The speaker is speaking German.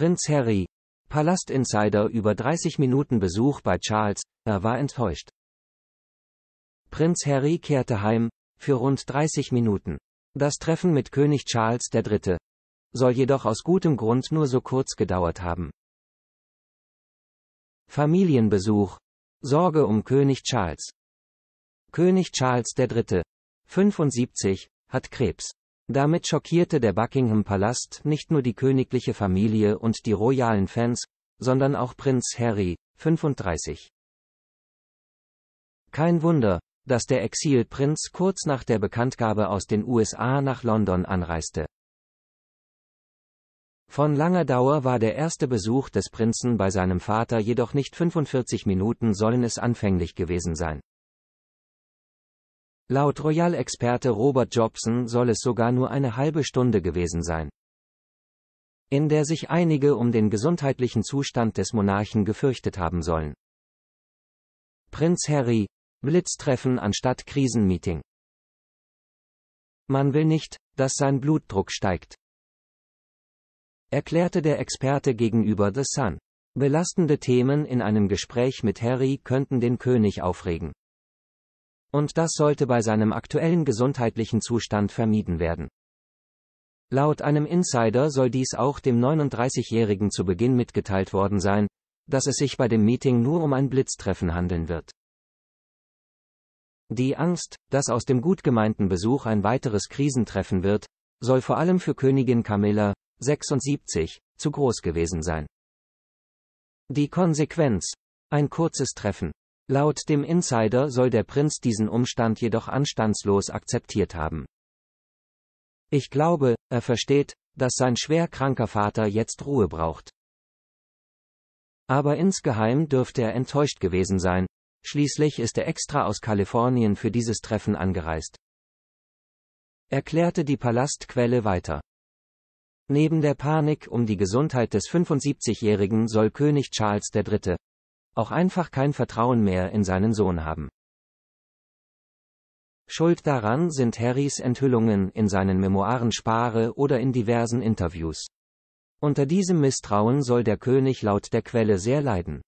Prinz Harry. Palast Insider über 30 Minuten Besuch bei Charles, er war enttäuscht. Prinz Harry kehrte heim, für rund 30 Minuten. Das Treffen mit König Charles III. soll jedoch aus gutem Grund nur so kurz gedauert haben. Familienbesuch. Sorge um König Charles. König Charles III. 75, hat Krebs. Damit schockierte der Buckingham Palast nicht nur die königliche Familie und die royalen Fans, sondern auch Prinz Harry, 35. Kein Wunder, dass der Exilprinz kurz nach der Bekanntgabe aus den USA nach London anreiste. Von langer Dauer war der erste Besuch des Prinzen bei seinem Vater jedoch nicht 45 Minuten sollen es anfänglich gewesen sein. Laut Royal-Experte Robert Jobson soll es sogar nur eine halbe Stunde gewesen sein, in der sich einige um den gesundheitlichen Zustand des Monarchen gefürchtet haben sollen. Prinz Harry, Blitztreffen anstatt Krisenmeeting. Man will nicht, dass sein Blutdruck steigt. Erklärte der Experte gegenüber The Sun. Belastende Themen in einem Gespräch mit Harry könnten den König aufregen. Und das sollte bei seinem aktuellen gesundheitlichen Zustand vermieden werden. Laut einem Insider soll dies auch dem 39-Jährigen zu Beginn mitgeteilt worden sein, dass es sich bei dem Meeting nur um ein Blitztreffen handeln wird. Die Angst, dass aus dem gut gemeinten Besuch ein weiteres Krisentreffen wird, soll vor allem für Königin Camilla, 76, zu groß gewesen sein. Die Konsequenz. Ein kurzes Treffen. Laut dem Insider soll der Prinz diesen Umstand jedoch anstandslos akzeptiert haben. Ich glaube, er versteht, dass sein schwer kranker Vater jetzt Ruhe braucht. Aber insgeheim dürfte er enttäuscht gewesen sein, schließlich ist er extra aus Kalifornien für dieses Treffen angereist. Erklärte die Palastquelle weiter. Neben der Panik um die Gesundheit des 75-Jährigen soll König Charles III auch einfach kein Vertrauen mehr in seinen Sohn haben. Schuld daran sind Harrys Enthüllungen in seinen Memoiren Spare oder in diversen Interviews. Unter diesem Misstrauen soll der König laut der Quelle sehr leiden.